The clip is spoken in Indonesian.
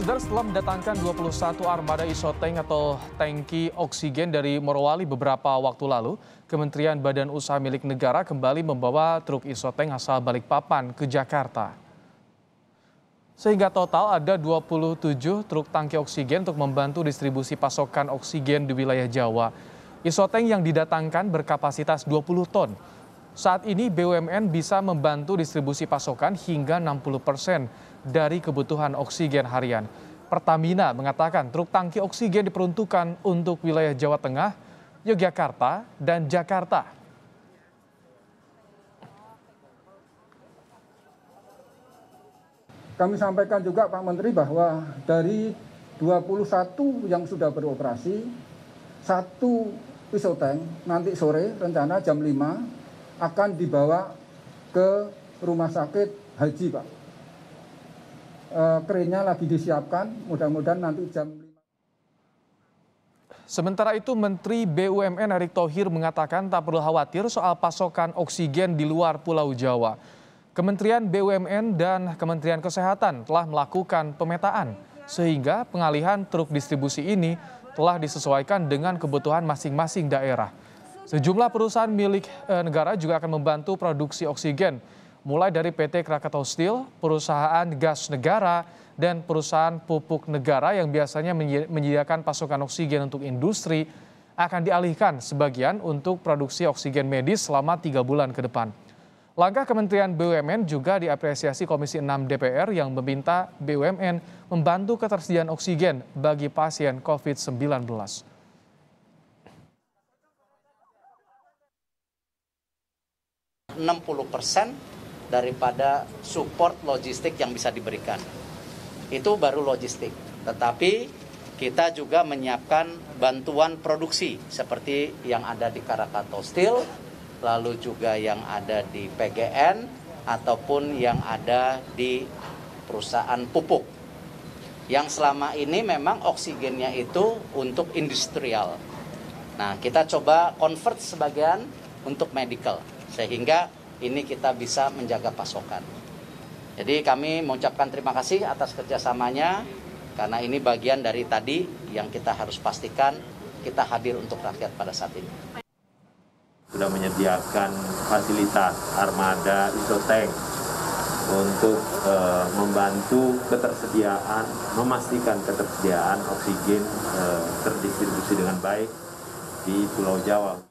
Saudara setelah mendatangkan 21 armada isoteng atau tangki oksigen dari Morowali beberapa waktu lalu, Kementerian Badan Usaha Milik Negara kembali membawa truk isoteng asal Balikpapan ke Jakarta. Sehingga total ada 27 truk tangki oksigen untuk membantu distribusi pasokan oksigen di wilayah Jawa. Isoteng yang didatangkan berkapasitas 20 ton saat ini BUMN bisa membantu distribusi pasokan hingga 60 persen dari kebutuhan oksigen harian. Pertamina mengatakan truk tangki oksigen diperuntukkan untuk wilayah Jawa Tengah, Yogyakarta, dan Jakarta. Kami sampaikan juga Pak Menteri bahwa dari 21 yang sudah beroperasi, satu pisau tank nanti sore rencana jam 5 akan dibawa ke rumah sakit haji Pak. E, kerennya lagi disiapkan, mudah-mudahan nanti jam 5. Sementara itu Menteri BUMN Erick Thohir mengatakan tak perlu khawatir soal pasokan oksigen di luar Pulau Jawa. Kementerian BUMN dan Kementerian Kesehatan telah melakukan pemetaan sehingga pengalihan truk distribusi ini telah disesuaikan dengan kebutuhan masing-masing daerah. Sejumlah perusahaan milik eh, negara juga akan membantu produksi oksigen, mulai dari PT Krakatau Steel, perusahaan gas negara, dan perusahaan pupuk negara yang biasanya menyediakan pasokan oksigen untuk industri akan dialihkan sebagian untuk produksi oksigen medis selama tiga bulan ke depan. Langkah Kementerian BUMN juga diapresiasi Komisi 6 DPR yang meminta BUMN membantu ketersediaan oksigen bagi pasien COVID-19. 60% daripada support logistik yang bisa diberikan. Itu baru logistik. Tetapi kita juga menyiapkan bantuan produksi seperti yang ada di Karakato Steel, lalu juga yang ada di PGN ataupun yang ada di perusahaan pupuk. Yang selama ini memang oksigennya itu untuk industrial. Nah, kita coba convert sebagian untuk medical sehingga ini kita bisa menjaga pasokan. Jadi kami mengucapkan terima kasih atas kerjasamanya karena ini bagian dari tadi yang kita harus pastikan kita hadir untuk rakyat pada saat ini. Sudah menyediakan fasilitas armada isotank untuk e, membantu ketersediaan, memastikan ketersediaan oksigen e, terdistribusi dengan baik di Pulau Jawa.